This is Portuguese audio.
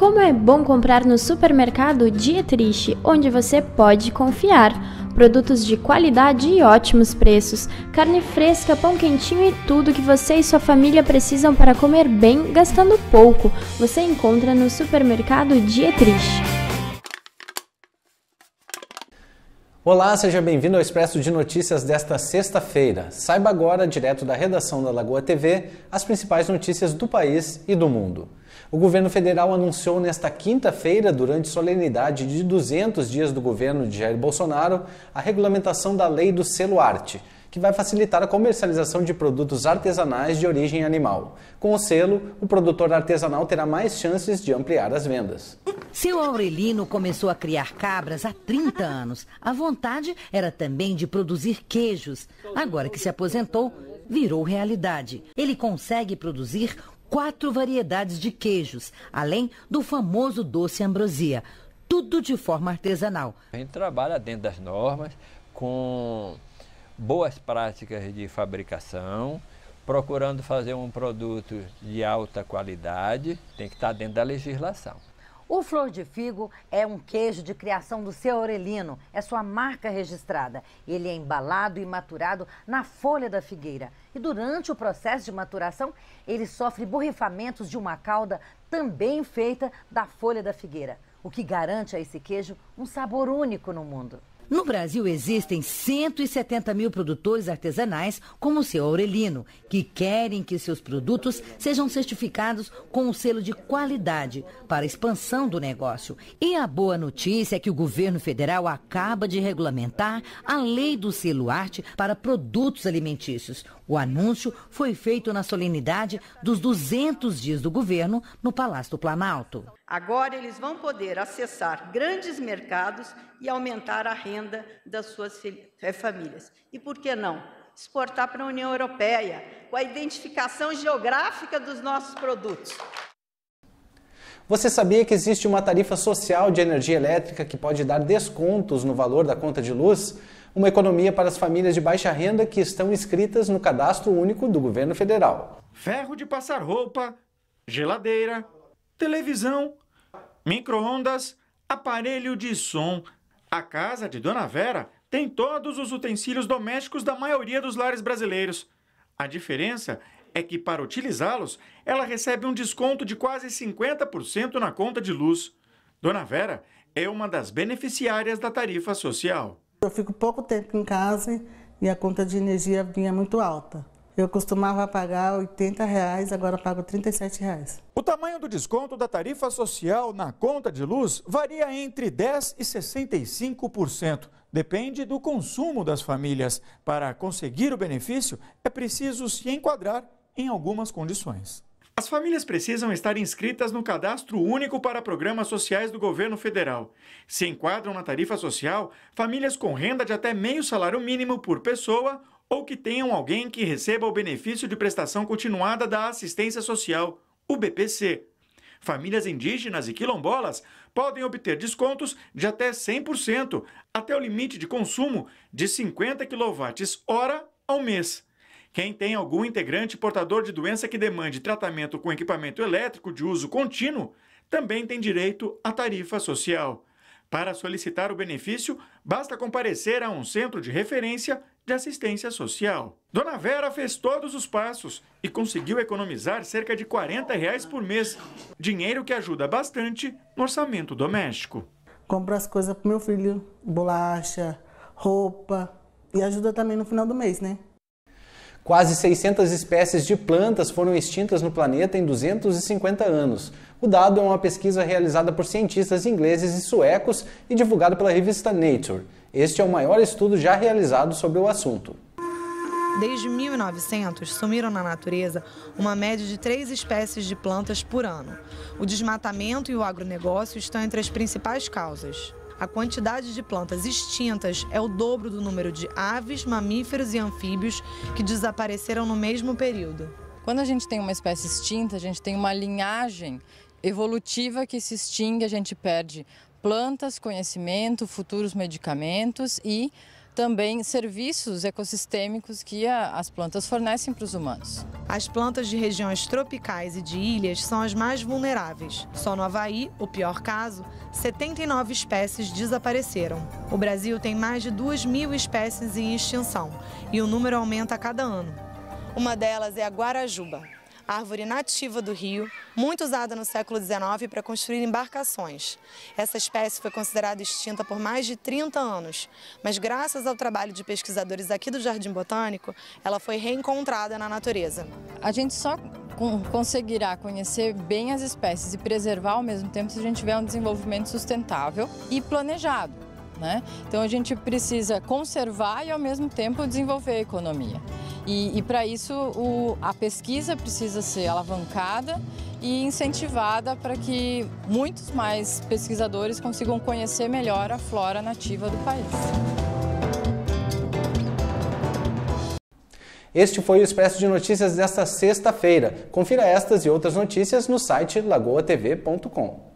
Como é bom comprar no supermercado Dietrich, onde você pode confiar. Produtos de qualidade e ótimos preços, carne fresca, pão quentinho e tudo que você e sua família precisam para comer bem, gastando pouco, você encontra no supermercado Dietrich. Olá, seja bem-vindo ao Expresso de Notícias desta sexta-feira. Saiba agora, direto da redação da Lagoa TV, as principais notícias do país e do mundo. O governo federal anunciou nesta quinta-feira, durante solenidade de 200 dias do governo de Jair Bolsonaro, a regulamentação da Lei do Selo Arte que vai facilitar a comercialização de produtos artesanais de origem animal. Com o selo, o produtor artesanal terá mais chances de ampliar as vendas. Seu Aurelino começou a criar cabras há 30 anos. A vontade era também de produzir queijos. Agora que se aposentou, virou realidade. Ele consegue produzir quatro variedades de queijos, além do famoso doce ambrosia. Tudo de forma artesanal. A gente trabalha dentro das normas com boas práticas de fabricação, procurando fazer um produto de alta qualidade, tem que estar dentro da legislação. O Flor de Figo é um queijo de criação do seu Aurelino, é sua marca registrada. Ele é embalado e maturado na folha da figueira. E durante o processo de maturação, ele sofre borrifamentos de uma calda também feita da folha da figueira, o que garante a esse queijo um sabor único no mundo. No Brasil existem 170 mil produtores artesanais, como o seu Aurelino, que querem que seus produtos sejam certificados com o um selo de qualidade para a expansão do negócio. E a boa notícia é que o governo federal acaba de regulamentar a lei do selo arte para produtos alimentícios. O anúncio foi feito na solenidade dos 200 dias do governo no Palácio do Planalto. Agora eles vão poder acessar grandes mercados e aumentar a renda das suas eh, famílias. E por que não? Exportar para a União Europeia, com a identificação geográfica dos nossos produtos. Você sabia que existe uma tarifa social de energia elétrica que pode dar descontos no valor da conta de luz? Uma economia para as famílias de baixa renda que estão inscritas no cadastro único do governo federal. Ferro de passar roupa, geladeira, televisão, micro-ondas, aparelho de som. A casa de Dona Vera tem todos os utensílios domésticos da maioria dos lares brasileiros. A diferença é que, para utilizá-los, ela recebe um desconto de quase 50% na conta de luz. Dona Vera é uma das beneficiárias da tarifa social. Eu fico pouco tempo em casa e a conta de energia vinha é muito alta. Eu costumava pagar R$ 80, reais, agora pago R$ 37. Reais. O tamanho do desconto da tarifa social na conta de luz varia entre 10% e 65%. Depende do consumo das famílias. Para conseguir o benefício, é preciso se enquadrar em algumas condições. As famílias precisam estar inscritas no cadastro único para programas sociais do governo federal. Se enquadram na tarifa social famílias com renda de até meio salário mínimo por pessoa ou que tenham alguém que receba o benefício de prestação continuada da assistência social, o BPC. Famílias indígenas e quilombolas podem obter descontos de até 100%, até o limite de consumo de 50 kWh ao mês. Quem tem algum integrante portador de doença que demande tratamento com equipamento elétrico de uso contínuo também tem direito à tarifa social. Para solicitar o benefício, basta comparecer a um centro de referência de Assistência Social. Dona Vera fez todos os passos e conseguiu economizar cerca de 40 reais por mês, dinheiro que ajuda bastante no orçamento doméstico. Compro as coisas para meu filho, bolacha, roupa e ajuda também no final do mês, né? Quase 600 espécies de plantas foram extintas no planeta em 250 anos. O dado é uma pesquisa realizada por cientistas ingleses e suecos e divulgada pela revista Nature. Este é o maior estudo já realizado sobre o assunto. Desde 1900, sumiram na natureza uma média de três espécies de plantas por ano. O desmatamento e o agronegócio estão entre as principais causas. A quantidade de plantas extintas é o dobro do número de aves, mamíferos e anfíbios que desapareceram no mesmo período. Quando a gente tem uma espécie extinta, a gente tem uma linhagem evolutiva que se extingue, a gente perde plantas, conhecimento, futuros medicamentos e também serviços ecossistêmicos que a, as plantas fornecem para os humanos. As plantas de regiões tropicais e de ilhas são as mais vulneráveis. Só no Havaí, o pior caso, 79 espécies desapareceram. O Brasil tem mais de 2 mil espécies em extinção e o número aumenta a cada ano. Uma delas é a guarajuba, árvore nativa do Rio, muito usada no século XIX para construir embarcações. Essa espécie foi considerada extinta por mais de 30 anos, mas graças ao trabalho de pesquisadores aqui do Jardim Botânico, ela foi reencontrada na natureza. A gente só conseguirá conhecer bem as espécies e preservar ao mesmo tempo se a gente tiver um desenvolvimento sustentável e planejado. Né? Então a gente precisa conservar e ao mesmo tempo desenvolver a economia. E, e para isso o, a pesquisa precisa ser alavancada e incentivada para que muitos mais pesquisadores consigam conhecer melhor a flora nativa do país. Este foi o Expresso de Notícias desta sexta-feira. Confira estas e outras notícias no site lagoatv.com.